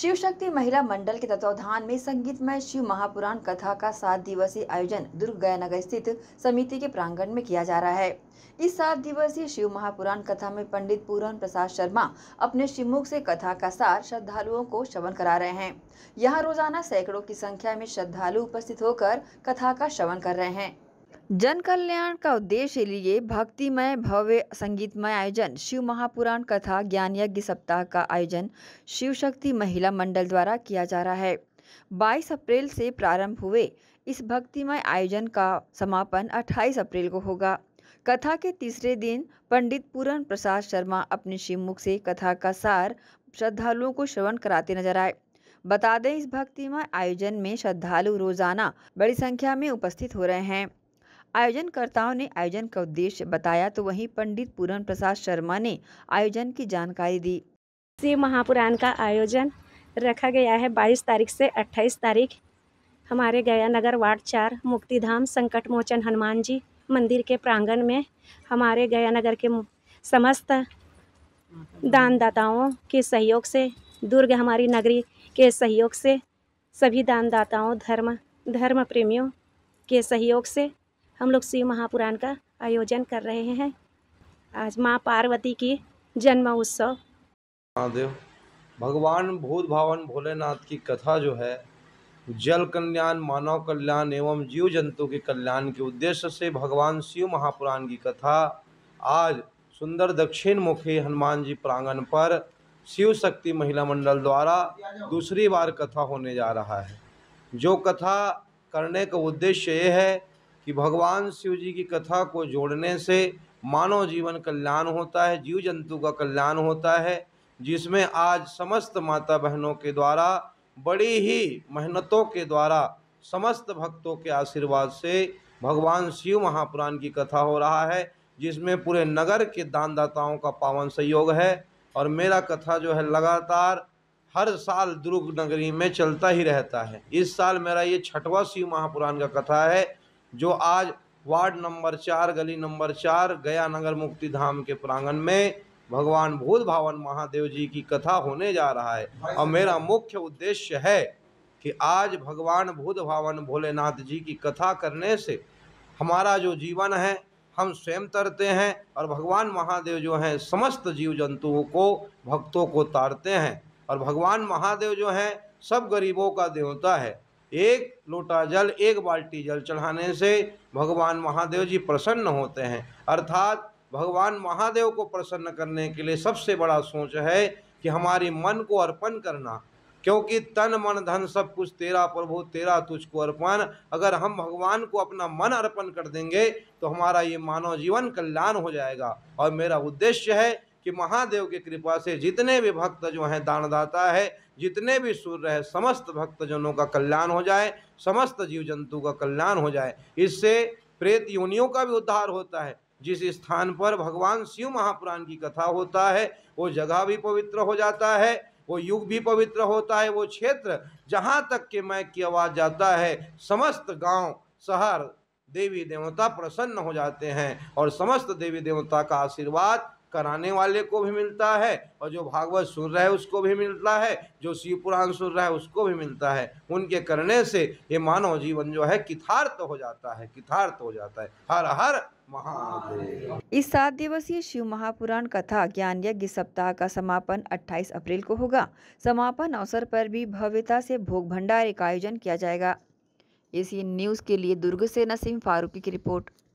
शिव शक्ति महिला मंडल के तत्वावधान में संगीतमय शिव महापुराण कथा का सात दिवसीय आयोजन दुर्ग गया नगर स्थित समिति के प्रांगण में किया जा रहा है इस सात दिवसीय शिव महापुराण कथा में पंडित पूरन प्रसाद शर्मा अपने शिवमुख से कथा का सार श्रद्धालुओं को श्रवण करा रहे हैं यहाँ रोजाना सैकड़ों की संख्या में श्रद्धालु उपस्थित होकर कथा का श्रवण कर रहे हैं जन कल्याण का उद्देश्य लिए भक्तिमय भव्य संगीतमय आयोजन शिव महापुराण कथा ज्ञान यज्ञ सप्ताह का आयोजन शिव शक्ति महिला मंडल द्वारा किया जा रहा है 22 अप्रैल से प्रारंभ हुए इस भक्तिमय आयोजन का समापन 28 अप्रैल को होगा कथा के तीसरे दिन पंडित पूरन प्रसाद शर्मा अपने शिवमुख से कथा का सार श्रद्धालुओं को श्रवण कराते नजर आए बता दें इस भक्तिमय आयोजन में श्रद्धालु रोजाना बड़ी संख्या में उपस्थित हो रहे हैं आयोजनकर्ताओं ने आयोजन का उद्देश्य बताया तो वहीं पंडित पूरन प्रसाद शर्मा ने आयोजन की जानकारी दी शिव महापुराण का आयोजन रखा गया है 22 तारीख से 28 तारीख हमारे गया नगर वार्ड चार मुक्तिधाम संकट मोचन हनुमान जी मंदिर के प्रांगण में हमारे गया नगर के समस्त दानदाताओं के सहयोग से दुर्ग हमारी नगरी के सहयोग से सभी दानदाताओं धर्म धर्म प्रेमियों के सहयोग से हम लोग शिव महापुराण का आयोजन कर रहे हैं आज माँ पार्वती की जन्म उत्सव महादेव भगवान भूत भावन भोलेनाथ की कथा जो है जल कल्याण मानव कल्याण एवं जीव जंतु के कल्याण के उद्देश्य से भगवान शिव महापुराण की कथा आज सुंदर दक्षिण मुखी हनुमान जी प्रांगण पर शिव शक्ति महिला मंडल द्वारा दूसरी बार कथा होने जा रहा है जो कथा करने का उद्देश्य ये है कि भगवान शिव जी की कथा को जोड़ने से मानव जीवन कल्याण होता है जीव जंतु का कल्याण होता है जिसमें आज समस्त माता बहनों के द्वारा बड़ी ही मेहनतों के द्वारा समस्त भक्तों के आशीर्वाद से भगवान शिव महापुराण की कथा हो रहा है जिसमें पूरे नगर के दानदाताओं का पावन सहयोग है और मेरा कथा जो है लगातार हर साल दुर्ग नगरी में चलता ही रहता है इस साल मेरा ये छठवा शिव महापुराण का कथा है जो आज वार्ड नंबर चार गली नंबर चार गया नगर मुक्ति धाम के प्रांगण में भगवान भूत भावन महादेव जी की कथा होने जा रहा है और मेरा मुख्य उद्देश्य है कि आज भगवान भूत भावन भोलेनाथ जी की कथा करने से हमारा जो जीवन है हम स्वयं तरते हैं और भगवान महादेव जो हैं समस्त जीव जंतुओं को भक्तों को तारते हैं और भगवान महादेव जो हैं सब गरीबों का देवता है एक लोटा जल एक बाल्टी जल चढ़ाने से भगवान महादेव जी प्रसन्न होते हैं अर्थात भगवान महादेव को प्रसन्न करने के लिए सबसे बड़ा सोच है कि हमारे मन को अर्पण करना क्योंकि तन मन धन सब कुछ तेरा प्रभु तेरा तुझको अर्पण अगर हम भगवान को अपना मन अर्पण कर देंगे तो हमारा ये मानव जीवन कल्याण हो जाएगा और मेरा उद्देश्य है कि महादेव की कृपा से जितने भी भक्त जो हैं दानदाता है जितने भी सूर्य है समस्त भक्तजनों का कल्याण हो जाए समस्त जीव जंतु का कल्याण हो जाए इससे प्रेत योनियों का भी उद्धार होता है जिस स्थान पर भगवान शिव महापुराण की कथा होता है वो जगह भी पवित्र हो जाता है वो युग भी पवित्र होता है वो क्षेत्र जहाँ तक के मैं की आवाज़ जाता है समस्त गांव शहर देवी देवता प्रसन्न हो जाते हैं और समस्त देवी देवता का आशीर्वाद कराने वाले को भी मिलता है और जो भागवत सुन रहा है उसको भी मिलता है जो शिव पुराण सुन रहा है उसको भी मिलता है उनके करने से ये मानव जीवन जो है किथार्थ हो जाता है किथार्थ हो जाता है हर हर इस सात दिवसीय शिव महापुराण कथा ज्ञान यज्ञ सप्ताह का समापन 28 अप्रैल को होगा समापन अवसर पर भी भव्यता से भोग भंडारे का आयोजन किया जाएगा इसी न्यूज़ के लिए दुर्ग से नसीम फारूकी की रिपोर्ट